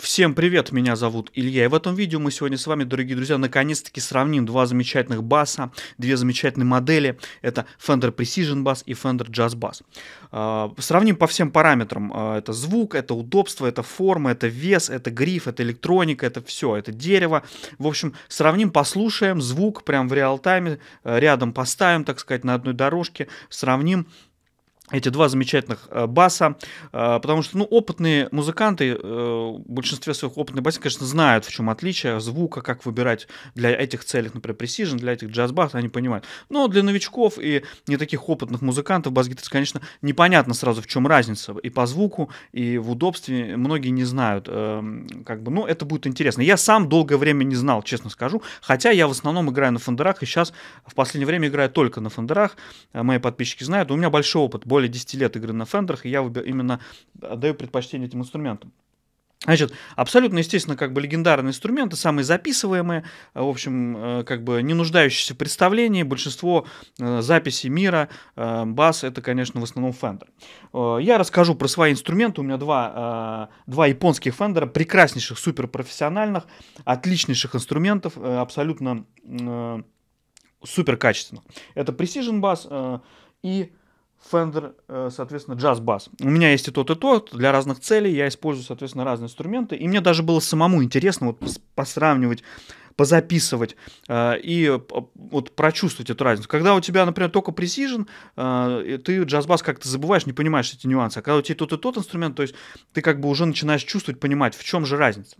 Всем привет, меня зовут Илья, и в этом видео мы сегодня с вами, дорогие друзья, наконец-таки сравним два замечательных баса, две замечательные модели, это Fender Precision Bass и Fender Jazz Bass. А, сравним по всем параметрам, а, это звук, это удобство, это форма, это вес, это гриф, это электроника, это все, это дерево. В общем, сравним, послушаем звук прям в реал-тайме, э, рядом поставим, так сказать, на одной дорожке, сравним, эти два замечательных э, баса, э, потому что, ну, опытные музыканты, э, в большинстве своих опытных басов, конечно, знают, в чем отличие звука, как выбирать для этих целей, например, Precision, для этих джаз-бас, они понимают. Но для новичков и не таких опытных музыкантов бас конечно, непонятно сразу, в чем разница и по звуку, и в удобстве. Многие не знают, как бы, ну, это будет интересно. Я сам долгое время не знал, честно скажу, хотя я в основном играю на фондерах, и сейчас в последнее время играю только на фондерах, мои подписчики знают, у меня большой опыт, более 10 лет игры на фендерах, и я именно отдаю предпочтение этим инструментам. Значит, абсолютно, естественно, как бы легендарные инструменты, самые записываемые, э, в общем, э, как бы не нуждающиеся в представлении, большинство э, записей мира, бас, это, конечно, в основном Fender. я расскажу про свои инструменты, у меня два, два японских Fender, прекраснейших, суперпрофессиональных, отличнейших инструментов, абсолютно супер качественных. Это Precision Bass и Fender, э, соответственно, Jazz Bass. У меня есть и тот, и тот. Для разных целей я использую, соответственно, разные инструменты. И мне даже было самому интересно вот посравнивать позаписывать э, и вот прочувствовать эту разницу. Когда у тебя, например, только пресижен, э, ты джаз-бас как-то забываешь, не понимаешь эти нюансы. А когда у тебя тот и тот инструмент, то есть ты как бы уже начинаешь чувствовать, понимать, в чем же разница.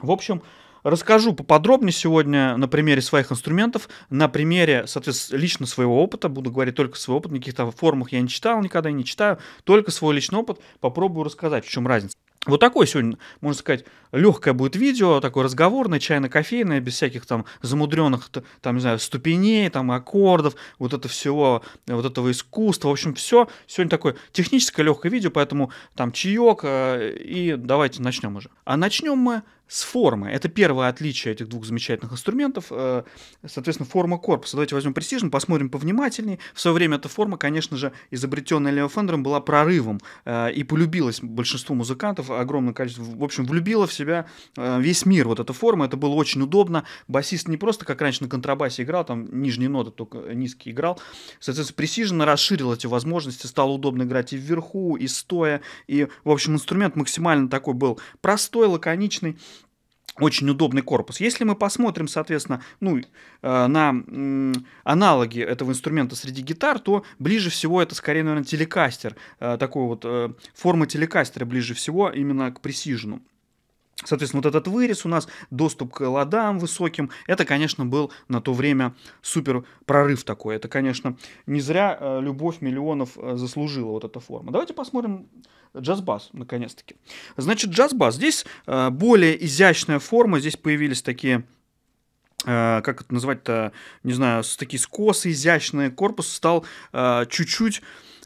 В общем, э, Расскажу поподробнее сегодня на примере своих инструментов, на примере, соответственно, лично своего опыта. Буду говорить только свой опыт, никаких там формах я не читал, никогда не читаю. Только свой личный опыт попробую рассказать, в чем разница. Вот такое сегодня, можно сказать, легкое будет видео, такое разговорное, чайно-кофейное, без всяких там замудренных, там, не знаю, ступеней, там, аккордов, вот это всего, вот этого искусства, в общем, все. Сегодня такое техническое легкое видео, поэтому там чаек, э, и давайте начнем уже. А начнем мы с формы. Это первое отличие этих двух замечательных инструментов. Э, соответственно, форма корпуса. Давайте возьмем Precision, посмотрим повнимательнее. В свое время эта форма, конечно же, изобретенная Лео Фендером, была прорывом э, и полюбилась большинству музыкантов, огромное количество, в общем, влюбила в себя э, весь мир вот эта форма. Это было очень удобно. Басист не просто, как раньше на контрабасе играл, там нижние ноты только низкие играл. Соответственно, Precision расширил эти возможности, стало удобно играть и вверху, и стоя. И, в общем, инструмент максимально такой был простой, лаконичный очень удобный корпус. Если мы посмотрим, соответственно, ну, э, на аналоги этого инструмента среди гитар, то ближе всего это скорее, наверное, телекастер. Э, такой вот э, форма телекастера ближе всего именно к пресижну. Соответственно, вот этот вырез у нас, доступ к ладам высоким, это, конечно, был на то время супер прорыв такой. Это, конечно, не зря э, любовь миллионов э, заслужила вот эта форма. Давайте посмотрим джаз-бас, наконец-таки. Значит, джаз-бас. Здесь э, более изящная форма, здесь появились такие как это назвать-то, не знаю, такие скосы изящные, корпус стал чуть-чуть,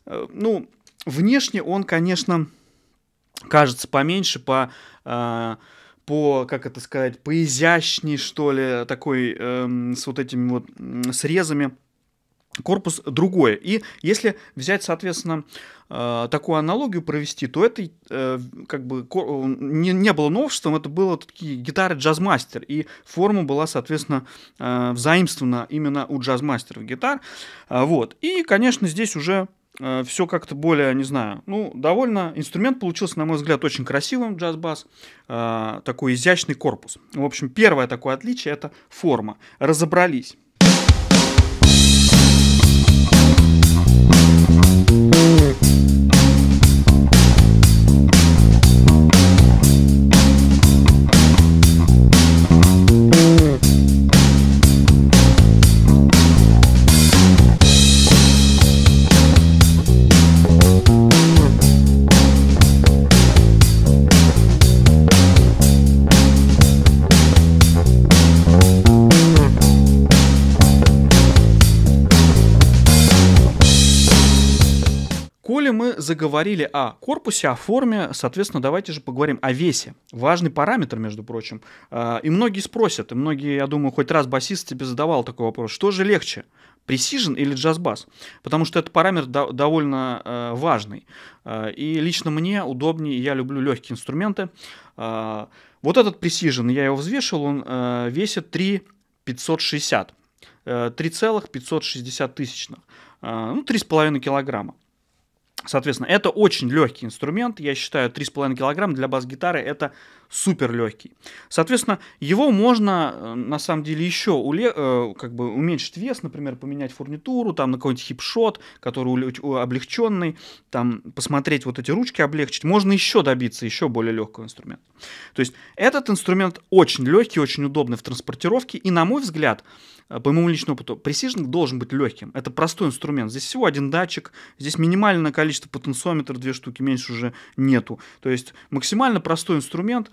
ну, внешне он, конечно, кажется поменьше, по, э, по как это сказать, поизящней, что ли, такой, эм, с вот этими вот срезами. Корпус другой И если взять, соответственно, э, такую аналогию провести, то это э, как бы не, не было новшеством, это было такие гитары джазмастер. И форма была, соответственно, э, взаимствована именно у джазмастеров гитар. Э, вот. И, конечно, здесь уже Э, все как-то более, не знаю, ну, довольно... Инструмент получился, на мой взгляд, очень красивым, джаз-бас, э, такой изящный корпус. В общем, первое такое отличие — это форма. Разобрались. заговорили о корпусе, о форме, соответственно, давайте же поговорим о весе. Важный параметр, между прочим. А, и многие спросят, и многие, я думаю, хоть раз басист тебе задавал такой вопрос, что же легче, пресижен или джаз-бас? Потому что этот параметр до- довольно э, важный. А, и лично мне удобнее, я люблю легкие инструменты. А, вот этот пресижен, я его взвешивал, он э, весит 3,560. 3,560 э, тысячных, ну, 3,5 килограмма. Соответственно, это очень легкий инструмент. Я считаю, 3,5 килограмм для бас-гитары это супер легкий. Соответственно, его можно э, на самом деле еще уле- э, как бы уменьшить вес, например, поменять фурнитуру, там на какой-нибудь хипшот, который облегченный, там посмотреть вот эти ручки облегчить. Можно еще добиться еще более легкого инструмента. То есть этот инструмент очень легкий, очень удобный в транспортировке и, на мой взгляд, э, по моему личному опыту, Precision должен быть легким. Это простой инструмент. Здесь всего один датчик, здесь минимальное количество потенциометров две штуки, меньше уже нету. То есть максимально простой инструмент,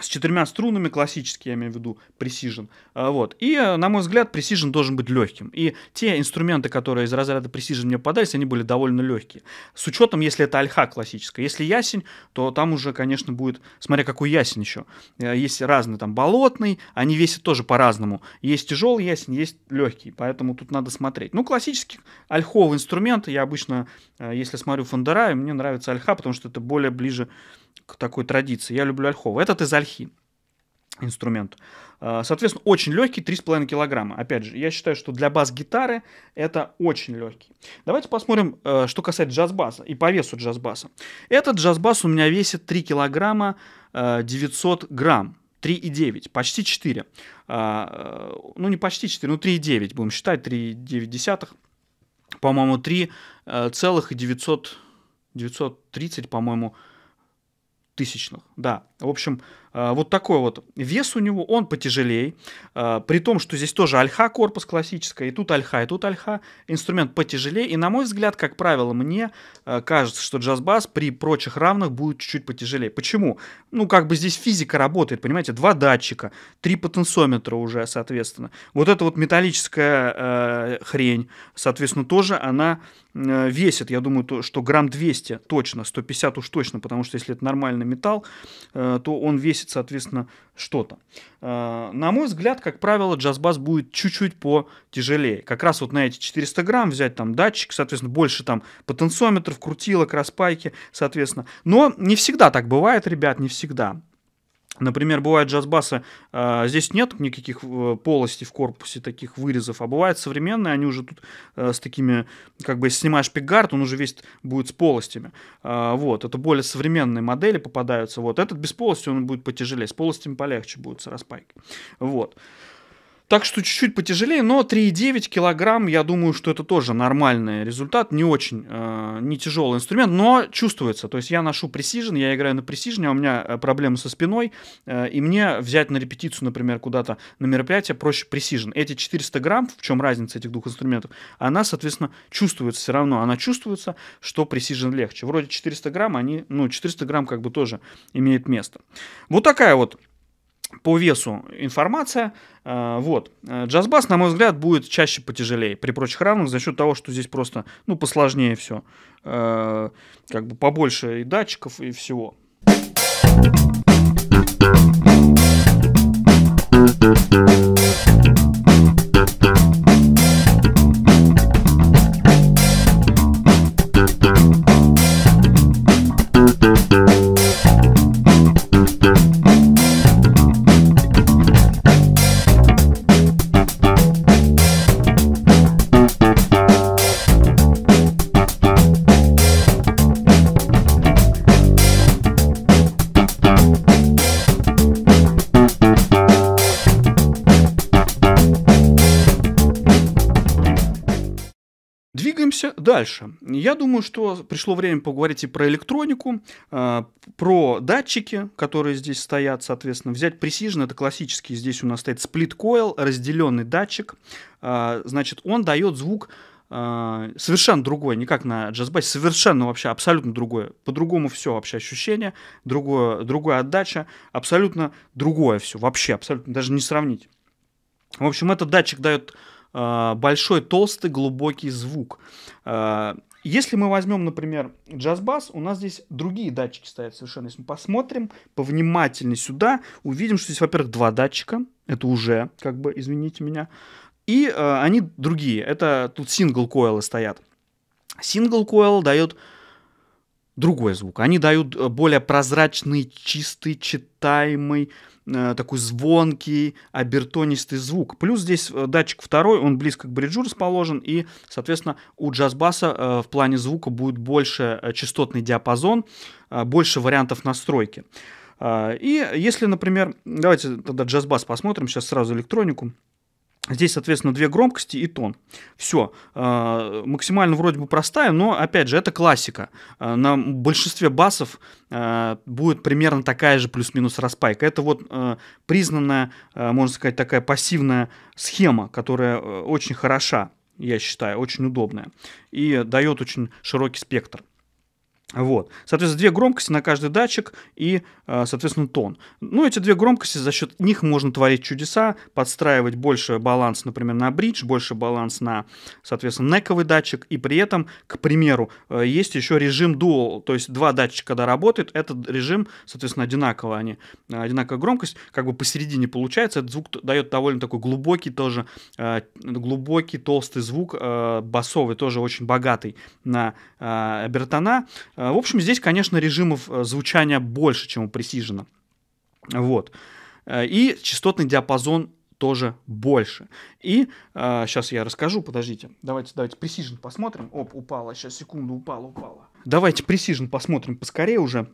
с четырьмя струнами, классический, я имею в виду, пресижен. А, вот. И, э, на мой взгляд, пресижен должен быть легким. И те инструменты, которые из разряда пресижен мне попадались, они были довольно легкие. С учетом, если это альха классическая. Если ясень, то там уже, конечно, будет, смотря какой ясень еще. Э, есть разные, там, болотный, они весят тоже по-разному. Есть тяжелый ясень, есть легкий, поэтому тут надо смотреть. Ну, классических альхов инструмент, я обычно, э, если смотрю Фондера, мне нравится альха, потому что это более ближе к такой традиции. Я люблю ольховый. Этот из ольхи инструмент. А, соответственно, очень легкий, 3,5 килограмма. Опять же, я считаю, что для бас-гитары это очень легкий. Давайте посмотрим, э, что касается джаз-баса и по весу джаз-баса. Этот джаз-бас у меня весит 3 килограмма 900 э, грамм. 3,9, почти 4. А, э, ну, не почти 4, ну 3,9 будем считать, 3,9. По-моему, 3,930, по-моему, двухтысячных, да. В общем, э, вот такой вот вес у него, он потяжелее, э, при том, что здесь тоже альха корпус классическая, и тут альха, и тут альха, инструмент потяжелее, и на мой взгляд, как правило, мне э, кажется, что джаз-бас при прочих равных будет чуть-чуть потяжелее. Почему? Ну, как бы здесь физика работает, понимаете, два датчика, три потенциометра уже, соответственно. Вот эта вот металлическая э, хрень, соответственно, тоже она э, весит, я думаю, то, что грамм 200 точно, 150 уж точно, потому что если это нормальный металл, э, Э, то он весит, соответственно, что-то. Э, на мой взгляд, как правило, джаз-бас будет чуть-чуть потяжелее. Как раз вот на эти 400 грамм взять там датчик, соответственно, больше там потенциометров, крутилок, распайки, соответственно. Но не всегда так бывает, ребят, не всегда. Например, бывают джаз-басы, а, здесь нет никаких э, полостей в корпусе, таких вырезов, а бывают современные, они уже тут э, с такими, как бы, если снимаешь пикгард, он уже весь будет с полостями. А, вот, это более современные модели попадаются, вот, этот без полости, он будет потяжелее, с полостями полегче будут распайки. распайкой. Вот. Так что чуть-чуть потяжелее, но 3,9 килограмм, я думаю, что это тоже нормальный результат, не очень, э, не тяжелый инструмент, но чувствуется. То есть я ношу пресижен, я играю на пресижене, а у меня э, проблемы со спиной, э, и мне взять на репетицию, например, куда-то на мероприятие проще пресижен. Эти 400 грамм, в чем разница этих двух инструментов, она, соответственно, чувствуется все равно, она чувствуется, что пресижен легче. Вроде 400 грамм, они, ну, 400 грамм как бы тоже имеет место. Вот такая вот по весу информация. Э, вот. Э, джазбас, на мой взгляд, будет чаще потяжелее при прочих равных за счет того, что здесь просто, ну, посложнее все. Э, как бы побольше и датчиков, и всего. Thank you. Дальше. Я думаю, что пришло время поговорить и про электронику, э, про датчики, которые здесь стоят, соответственно. Взять Precision, это классический, здесь у нас стоит сплит-койл, разделенный датчик. Э, значит, он дает звук э, совершенно другой, не как на джазбасе, совершенно вообще абсолютно другое. По-другому все вообще ощущение, другое, другая отдача, абсолютно другое все, вообще абсолютно, даже не сравнить. В общем, этот датчик дает Э, большой, толстый, глубокий звук. Э, если мы возьмем, например, джаз-бас, у нас здесь другие датчики стоят совершенно. Если мы посмотрим повнимательнее сюда, увидим, что здесь, во-первых, два датчика. Это уже, как бы, извините меня. И э, они другие. Это тут сингл-койлы стоят. Сингл-койл дает другой звук. Они дают э, более прозрачный, чистый, читаемый, Э, такой звонкий, обертонистый звук. Плюс здесь э, датчик второй, он близко к бриджу расположен, и, соответственно, у джазбаса э, в плане звука будет больше частотный диапазон, больше вариантов настройки. И если, например, давайте тогда джазбас посмотрим, сейчас сразу электронику. Здесь, соответственно, две громкости и тон. Все. А, максимально вроде бы простая, но, опять же, это классика. А, на большинстве басов а, будет примерно такая же плюс-минус распайка. Это вот признанная, можно сказать, такая пассивная схема, которая э, очень хороша, я считаю, очень удобная. И дает очень широкий спектр. Вот. Соответственно, две громкости на каждый датчик и, э, соответственно, тон. Ну, эти две громкости, за счет них можно творить чудеса, подстраивать больше баланс, например, на бридж, больше баланс на, соответственно, нековый датчик. И при этом, к примеру, э, есть еще режим дуал, то есть два датчика, когда работают, этот режим, соответственно, одинаково они, э, одинаковая громкость, как бы посередине получается. Этот звук дает довольно такой глубокий тоже, глубокий, толстый звук, басовый, тоже очень богатый на обертона Э, в общем, здесь, конечно, режимов э, звучания больше, чем у Precision. Вот. Э, и частотный диапазон тоже больше. И э, сейчас я расскажу, подождите. Давайте, давайте Precision посмотрим. Оп, упала, сейчас, секунду, упала, упала. Давайте Precision посмотрим поскорее уже.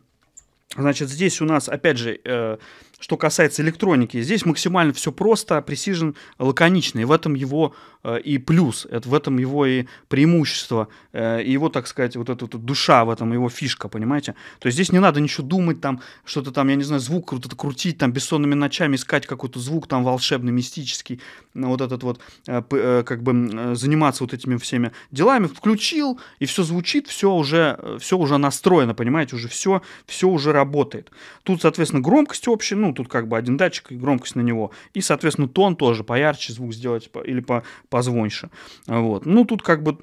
Значит, здесь у нас, опять же, э, что касается электроники, здесь максимально все просто, пресижен, лаконичный, в этом его э, и плюс, это, в этом его и преимущество, э, его, так сказать, вот эта вот душа в этом, его фишка, понимаете? То есть здесь не надо ничего думать, там, что-то там, я не знаю, звук круто крутить, там, бессонными ночами искать какой-то звук там волшебный, мистический, вот этот вот, э, э, как бы э, заниматься вот этими всеми делами. Включил, и все звучит, все уже, э, все уже настроено, понимаете, уже все, все уже работает. Тут, соответственно, громкость общая, ну, ну, тут как бы один датчик и громкость на него. И, соответственно, тон тоже поярче звук сделать или по, позвоньше. Вот. Ну, тут как бы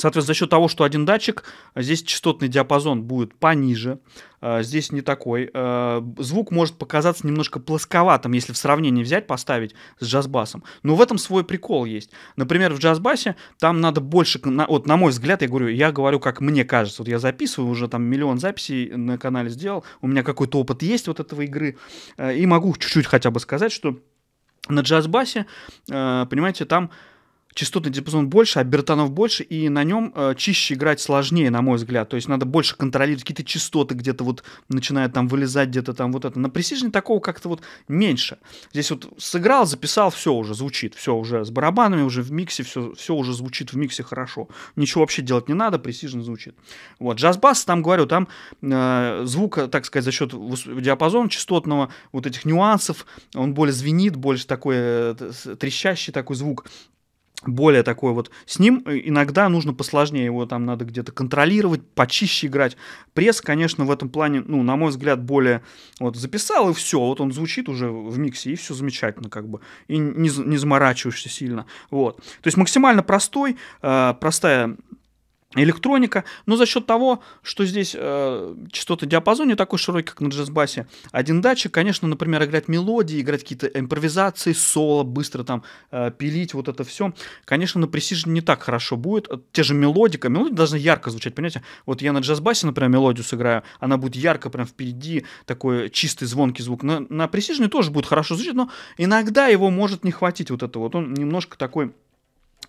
Соответственно, за счет того, что один датчик, а здесь частотный диапазон будет пониже, а здесь не такой. А звук может показаться немножко плосковатым, если в сравнении взять, поставить с джазбасом. Но в этом свой прикол есть. Например, в джазбасе там надо больше... Вот, на мой взгляд, я говорю, я говорю, как мне кажется. Вот я записываю уже там миллион записей на канале сделал, у меня какой-то опыт есть вот этого игры, э, и могу чуть-чуть хотя бы сказать, что на джазбасе, э, понимаете, там частотный диапазон больше, а бертонов больше, и на нем э, чище играть сложнее, на мой взгляд. То есть надо больше контролировать какие-то частоты, где-то вот начинает там вылезать, где-то там вот это. На пресижне такого как-то вот меньше. Здесь вот сыграл, записал, все уже звучит, все уже с барабанами, уже в миксе, все, все уже звучит в миксе хорошо. Ничего вообще делать не надо, пресижно звучит. Вот, джаз-бас, там говорю, там э, звук, так сказать, за счет диапазона частотного, вот этих нюансов, он более звенит, больше такой э, трещащий такой звук более такой вот. С ним э, иногда нужно посложнее, его там надо где-то контролировать, почище играть. Пресс, конечно, в этом плане, ну, на мой взгляд, более вот записал и все, вот он звучит уже в миксе, и все замечательно как бы, и не, не заморачиваешься сильно, вот. То есть максимально простой, э, простая электроника, но за счет того, что здесь э, частоты диапазон не такой широкий, как на джаз-басе, один датчик, конечно, например, играть мелодии, играть какие-то импровизации, соло, быстро там э, пилить, вот это все, конечно, на пресижне не так хорошо будет, те же мелодика, мелодия должна ярко звучать, понимаете, вот я на джаз-басе, например, мелодию сыграю, она будет ярко прям впереди, такой чистый звонкий звук, на, на пресижне тоже будет хорошо звучать, но иногда его может не хватить вот это вот, он немножко такой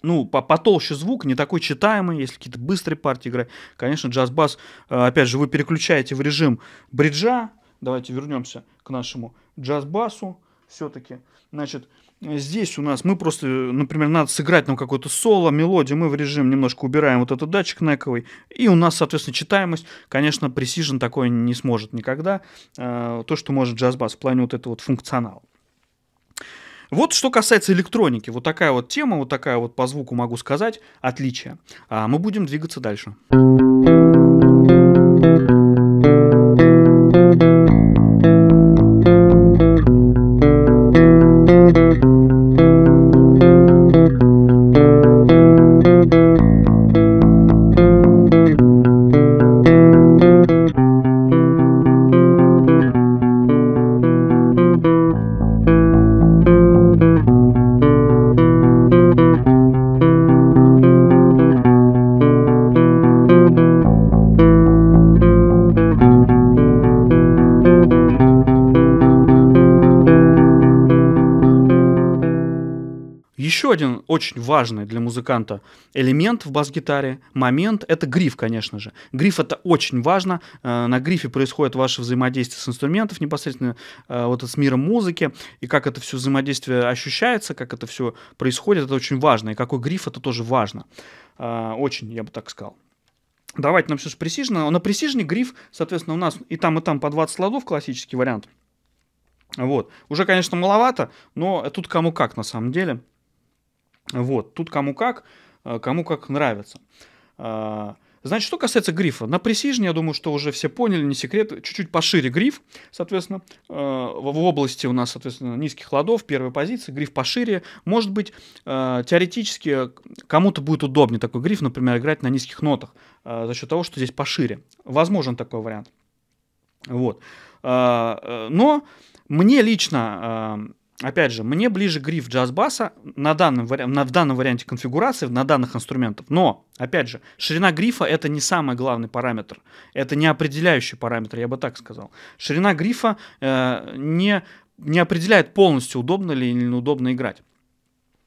ну, по потолще звук, не такой читаемый, если какие-то быстрые партии играть. Конечно, джаз-бас, э, опять же, вы переключаете в режим бриджа. Давайте вернемся к нашему джаз-басу все-таки. Значит, здесь у нас мы просто, например, надо сыграть нам какое-то соло, мелодию, мы в режим немножко убираем вот этот датчик нековый, и у нас, соответственно, читаемость, конечно, Precision такой не сможет никогда, э, то, что может джазбас в плане вот этого вот функционала. Вот что касается электроники. Вот такая вот тема, вот такая вот по звуку могу сказать отличие. А мы будем двигаться дальше. Еще один очень важный для музыканта элемент в бас-гитаре, момент, это гриф, конечно же. Гриф это очень важно. Э, на грифе происходит ваше взаимодействие с инструментов непосредственно э, вот с миром музыки, и как это все взаимодействие ощущается, как это все происходит, это очень важно. И какой гриф, это тоже важно. Э, очень, я бы так сказал. Давайте нам все же пресижно. На пресижне гриф, соответственно, у нас и там, и там по 20 ладов классический вариант. Вот. Уже, конечно, маловато, но тут кому как на самом деле. Вот, тут кому как, э, кому как нравится. А, значит, что касается грифа. На пресижне, я думаю, что уже все поняли, не секрет, чуть-чуть пошире гриф, соответственно. Э, в области у нас, соответственно, низких ладов, первая позиция, гриф пошире. Может быть, э, теоретически кому-то будет удобнее такой гриф, например, играть на низких нотах за счет того, что здесь пошире. Возможен такой вариант. Вот. Но мне лично опять же, мне ближе гриф джаз-баса на данном, на, в данном варианте конфигурации, на данных инструментов. Но, опять же, ширина грифа — это не самый главный параметр. Это не определяющий параметр, я бы так сказал. Ширина грифа э, не, не определяет полностью, удобно ли или неудобно играть.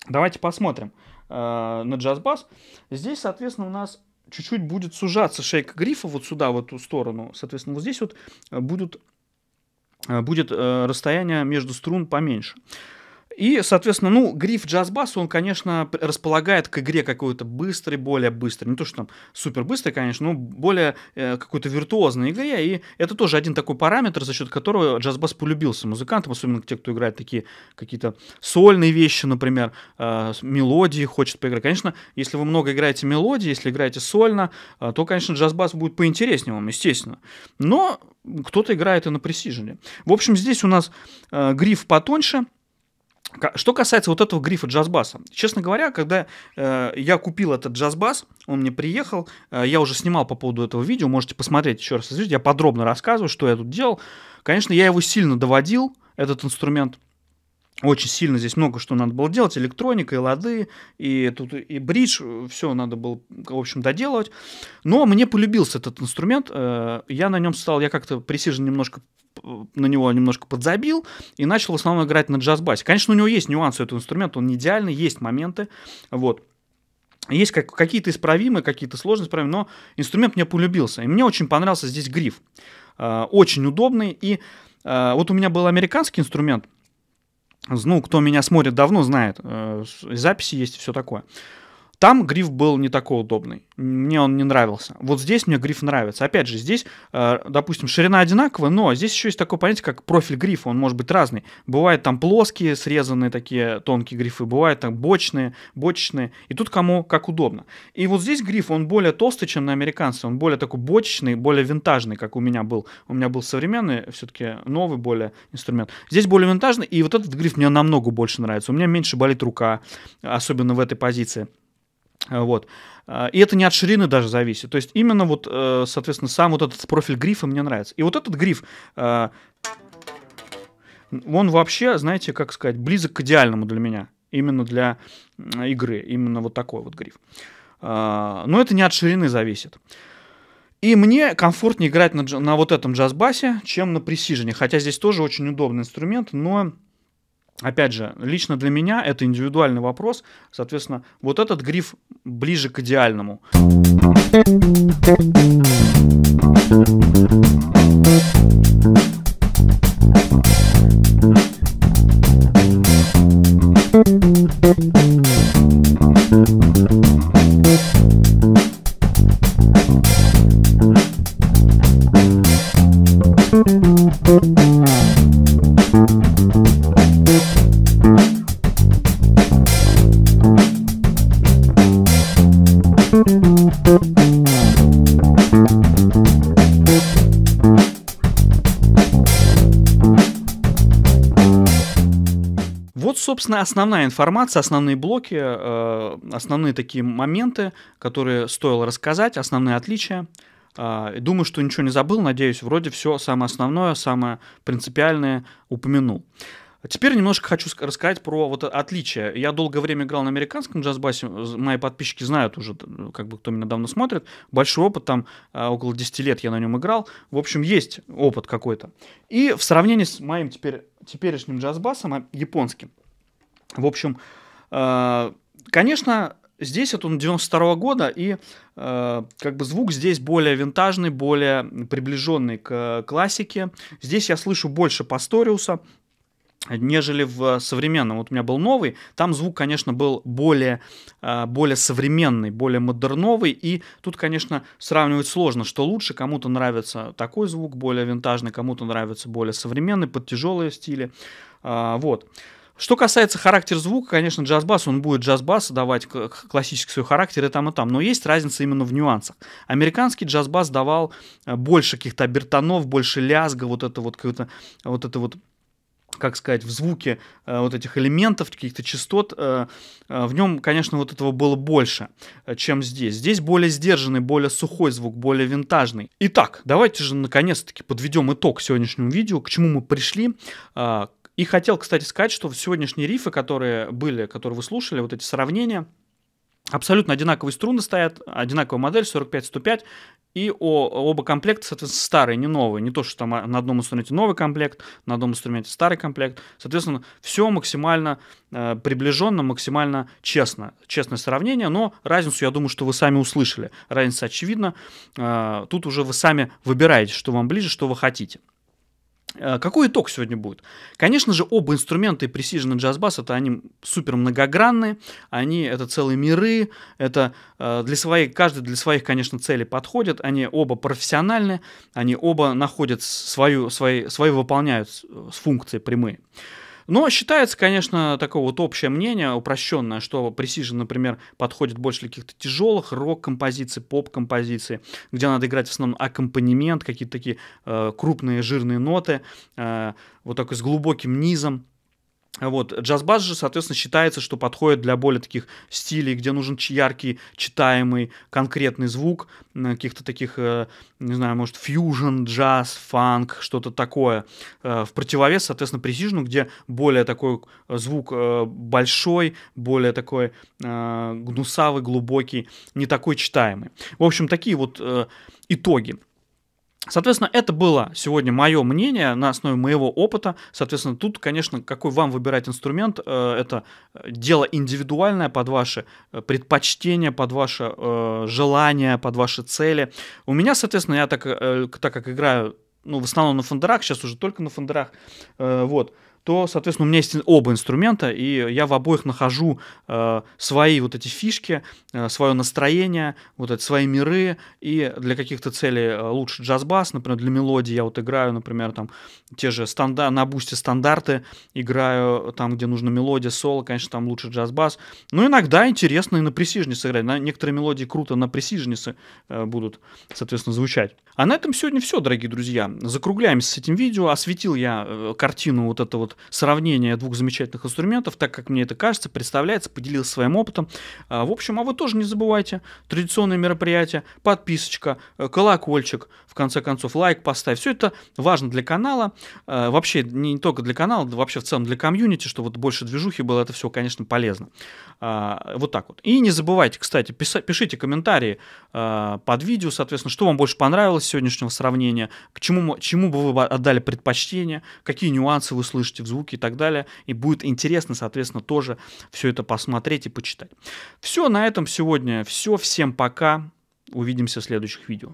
Давайте посмотрим э, на джаз-бас. Здесь, соответственно, у нас чуть-чуть будет сужаться шейка грифа вот сюда, в эту сторону. Соответственно, вот здесь вот э, будут будет э, расстояние между струн поменьше. И, соответственно, ну, гриф джаз-бас, он, конечно, располагает к игре какой-то быстрой, более быстрой, Не то, что там супер быстрый, конечно, но более э, какой-то виртуозной игре. И это тоже один такой параметр, за счет которого джаз-бас полюбился музыкантам, особенно те, кто играет такие какие-то сольные вещи, например, э, мелодии хочет поиграть. Конечно, если вы много играете мелодии, если играете сольно, э, то, конечно, джаз-бас будет поинтереснее вам, естественно. Но кто-то играет и на пресижене. В общем, здесь у нас э, гриф потоньше – что касается вот этого грифа джазбаса, честно говоря, когда э, я купил этот джазбас, он мне приехал, э, я уже снимал по поводу этого видео, можете посмотреть еще раз, я подробно рассказываю, что я тут делал. Конечно, я его сильно доводил, этот инструмент, очень сильно здесь много что надо было делать, электроника и лады, и тут и бридж, все надо было, в общем, доделывать. Но мне полюбился этот инструмент, э, я на нем стал, я как-то пресижен немножко на него немножко подзабил и начал в основном играть на джаз-басе. Конечно, у него есть нюансы этого инструмента, он не идеальный, есть моменты, вот. Есть как, какие-то исправимые, какие-то сложные исправимые, но инструмент мне полюбился. И мне очень понравился здесь гриф. Э, очень удобный. И э, вот у меня был американский инструмент – ну, кто меня смотрит давно, знает, э, записи есть и все такое. Там гриф был не такой удобный, мне он не нравился. Вот здесь мне гриф нравится. Опять же, здесь, э, допустим, ширина одинаковая, но здесь еще есть такое понятие, как профиль грифа, он может быть разный. Бывают там плоские, срезанные такие тонкие грифы, бывают там бочные, бочечные, и тут кому как удобно. И вот здесь гриф, он более толстый, чем на американце, он более такой бочечный, более винтажный, как у меня был. У меня был современный, все-таки новый более инструмент. Здесь более винтажный, и вот этот гриф мне намного больше нравится. У меня меньше болит рука, особенно в этой позиции. Э, вот. Э, и это не от ширины даже зависит. То есть именно вот, э, соответственно, сам вот этот профиль грифа мне нравится. И вот этот гриф, он вообще, знаете, как сказать, близок к идеальному для меня. Именно для игры. Именно вот такой вот гриф. Но это не от ширины зависит. И мне комфортнее играть на, на вот этом джазбасе чем на пресижене. Хотя здесь тоже очень удобный инструмент, но Опять же, лично для меня это индивидуальный вопрос. Соответственно, вот этот гриф ближе к идеальному. Thank you. собственно, основная информация, основные блоки, э, основные такие моменты, которые стоило рассказать, основные отличия. Э, думаю, что ничего не забыл, надеюсь, вроде все самое основное, самое принципиальное упомянул. Теперь немножко хочу рассказать про вот отличия. Я долгое время играл на американском джазбасе, мои подписчики знают уже, ну, как бы кто меня давно смотрит, большой опыт, там э, около 10 лет я на нем играл. В общем, есть опыт какой-то. И в сравнении с моим теперь, теперешним джазбасом, а, японским, в общем, э, конечно, здесь это он 92 -го года, и э, как бы звук здесь более винтажный, более приближенный к э, классике. Здесь я слышу больше Пасториуса, нежели в современном. Вот у меня был новый, там звук, конечно, был более, более современный, более модерновый, и тут, конечно, сравнивать сложно, что лучше, кому-то нравится такой звук, более винтажный, кому-то нравится более современный, под тяжелые стили, вот. Вот. Что касается характер звука, конечно, джаз-бас, он будет джаз-бас давать классический свой характер и там, и там. Но есть разница именно в нюансах. Американский джаз-бас давал э, больше каких-то обертонов, больше лязга, вот это вот, как-то, вот это вот как сказать, в звуке э, вот этих элементов, каких-то частот, э, э, в нем, конечно, вот этого было больше, э, чем здесь. Здесь более сдержанный, более сухой звук, более винтажный. Итак, давайте же наконец-таки подведем итог сегодняшнему видео, к чему мы пришли, э, и хотел, кстати, сказать, что сегодняшние рифы, которые были, которые вы слушали, вот эти сравнения, абсолютно одинаковые струны стоят, одинаковая модель 45-105, и о, оба комплекта, соответственно, старые, не новые. Не то, что там на одном инструменте новый комплект, на одном инструменте старый комплект. Соответственно, все максимально э, приближенно, максимально честно. Честное сравнение, но разницу, я думаю, что вы сами услышали. Разница очевидна. Э, тут уже вы сами выбираете, что вам ближе, что вы хотите. Э, какой итог сегодня будет? Конечно же, оба инструмента и Precision и Jazz Bass, это они супер многогранные, они это целые миры, это э, для своих, каждый для своих, конечно, целей подходит, они оба профессиональны, они оба находят свою, свои, свои выполняют с, э, с функции прямые. Но считается, конечно, такое вот общее мнение, упрощенное, что Precision, например, подходит больше для каких-то тяжелых рок-композиций, поп-композиций, где надо играть в основном аккомпанемент, какие-то такие э, крупные жирные ноты, э, вот такой с глубоким низом. Вот, джаз-бас же, соответственно, считается, что подходит для более таких стилей, где нужен яркий, читаемый, конкретный звук, каких-то таких, э, не знаю, может, фьюжн, джаз, фанк, что-то такое. Э, в противовес, соответственно, пресижну, где более такой э, звук большой, более такой гнусавый, глубокий, не такой читаемый. В общем, такие вот итоги. Соответственно, это было сегодня мое мнение на основе моего опыта. Соответственно, тут, конечно, какой вам выбирать инструмент, э, это э, дело индивидуальное под ваши э, предпочтения, под ваши желания, под ваши цели. У меня, соответственно, я так, так как играю ну, в основном на фондерах, сейчас уже только на фондерах, вот, то, соответственно, у меня есть оба инструмента, и я в обоих нахожу э, свои вот эти фишки, э, свое настроение, вот эти свои миры, и для каких-то целей э, лучше джаз-бас, например, для мелодии я вот играю, например, там те же стандар на бусте стандарты играю там, где нужна мелодия, соло, конечно, там лучше джаз-бас, но иногда интересно и на пресижне сыграть, на некоторые мелодии круто на пресижне э, будут, соответственно, звучать. А на этом сегодня все, дорогие друзья, закругляемся с этим видео, осветил я э, картину вот этого вот сравнение двух замечательных инструментов, так как мне это кажется, представляется, поделился своим опытом. А, в общем, а вы тоже не забывайте, традиционные мероприятия, подписочка, э, колокольчик, в конце концов, лайк поставь. Все это важно для канала, а, вообще не только для канала, да вообще в целом для комьюнити, что вот больше движухи было, это все, конечно, полезно. А, вот так вот. И не забывайте, кстати, писать, пишите комментарии под видео, соответственно, что вам больше понравилось сегодняшнего сравнения, к чему, чему бы вы отдали предпочтение, какие нюансы вы слышите, в звуке и так далее. И будет интересно, соответственно, тоже все это посмотреть и почитать. Все, на этом сегодня все. Всем пока. Увидимся в следующих видео.